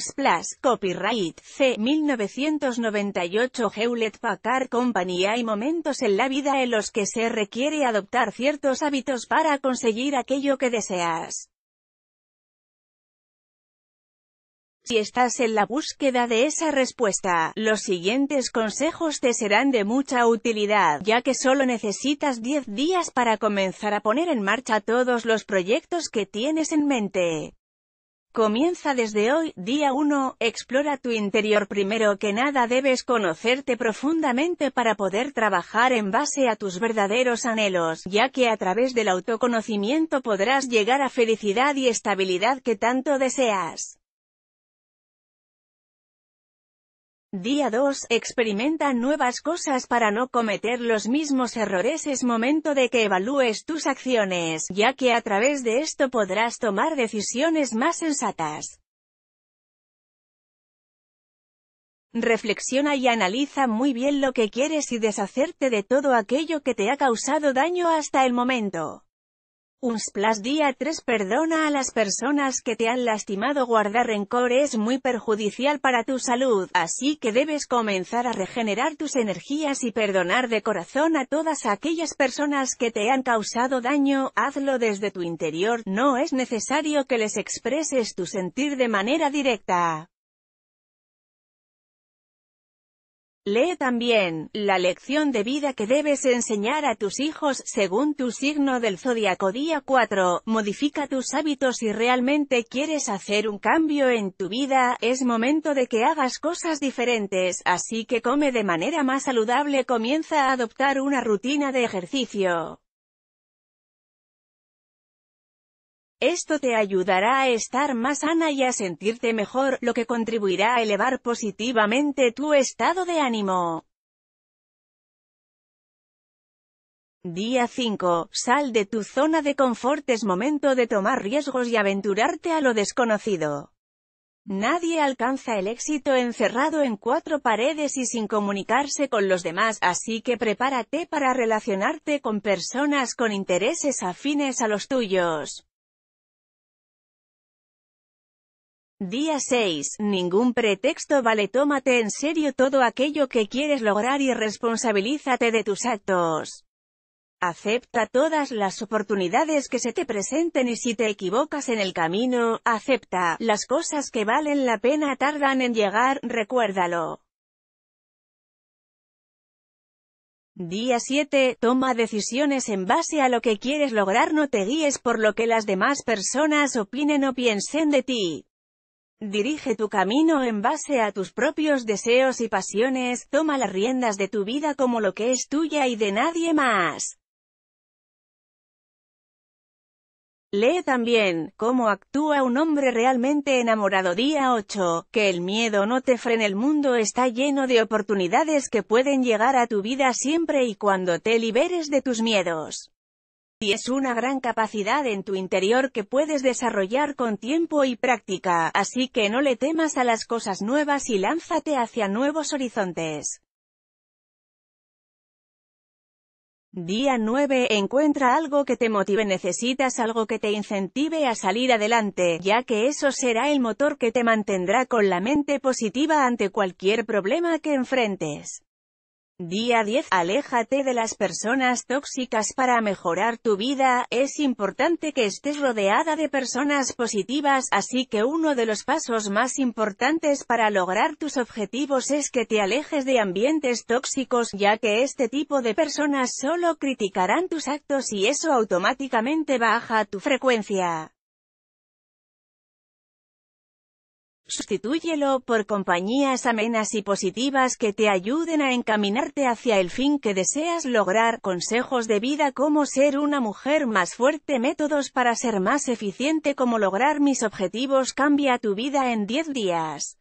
Splash, Copyright, C. 1998 Hewlett Packard Company Hay momentos en la vida en los que se requiere adoptar ciertos hábitos para conseguir aquello que deseas. Si estás en la búsqueda de esa respuesta, los siguientes consejos te serán de mucha utilidad, ya que solo necesitas 10 días para comenzar a poner en marcha todos los proyectos que tienes en mente. Comienza desde hoy, día 1, explora tu interior primero que nada debes conocerte profundamente para poder trabajar en base a tus verdaderos anhelos, ya que a través del autoconocimiento podrás llegar a felicidad y estabilidad que tanto deseas. Día 2. Experimenta nuevas cosas para no cometer los mismos errores. Es momento de que evalúes tus acciones, ya que a través de esto podrás tomar decisiones más sensatas. Reflexiona y analiza muy bien lo que quieres y deshacerte de todo aquello que te ha causado daño hasta el momento splash día 3 Perdona a las personas que te han lastimado Guardar rencor es muy perjudicial para tu salud, así que debes comenzar a regenerar tus energías y perdonar de corazón a todas aquellas personas que te han causado daño, hazlo desde tu interior, no es necesario que les expreses tu sentir de manera directa. Lee también, la lección de vida que debes enseñar a tus hijos, según tu signo del zodiaco día 4, modifica tus hábitos si realmente quieres hacer un cambio en tu vida, es momento de que hagas cosas diferentes, así que come de manera más saludable comienza a adoptar una rutina de ejercicio. Esto te ayudará a estar más sana y a sentirte mejor, lo que contribuirá a elevar positivamente tu estado de ánimo. Día 5. Sal de tu zona de confort. Es momento de tomar riesgos y aventurarte a lo desconocido. Nadie alcanza el éxito encerrado en cuatro paredes y sin comunicarse con los demás, así que prepárate para relacionarte con personas con intereses afines a los tuyos. Día 6. Ningún pretexto vale tómate en serio todo aquello que quieres lograr y responsabilízate de tus actos. Acepta todas las oportunidades que se te presenten y si te equivocas en el camino, acepta, las cosas que valen la pena tardan en llegar, recuérdalo. Día 7. Toma decisiones en base a lo que quieres lograr no te guíes por lo que las demás personas opinen o piensen de ti. Dirige tu camino en base a tus propios deseos y pasiones, toma las riendas de tu vida como lo que es tuya y de nadie más. Lee también, cómo actúa un hombre realmente enamorado día 8, que el miedo no te frene el mundo está lleno de oportunidades que pueden llegar a tu vida siempre y cuando te liberes de tus miedos y es una gran capacidad en tu interior que puedes desarrollar con tiempo y práctica, así que no le temas a las cosas nuevas y lánzate hacia nuevos horizontes. Día 9. Encuentra algo que te motive. Necesitas algo que te incentive a salir adelante, ya que eso será el motor que te mantendrá con la mente positiva ante cualquier problema que enfrentes. Día 10. Aléjate de las personas tóxicas para mejorar tu vida. Es importante que estés rodeada de personas positivas, así que uno de los pasos más importantes para lograr tus objetivos es que te alejes de ambientes tóxicos, ya que este tipo de personas solo criticarán tus actos y eso automáticamente baja tu frecuencia. Sustitúyelo por compañías amenas y positivas que te ayuden a encaminarte hacia el fin que deseas lograr, consejos de vida como ser una mujer más fuerte, métodos para ser más eficiente, como lograr mis objetivos, cambia tu vida en 10 días.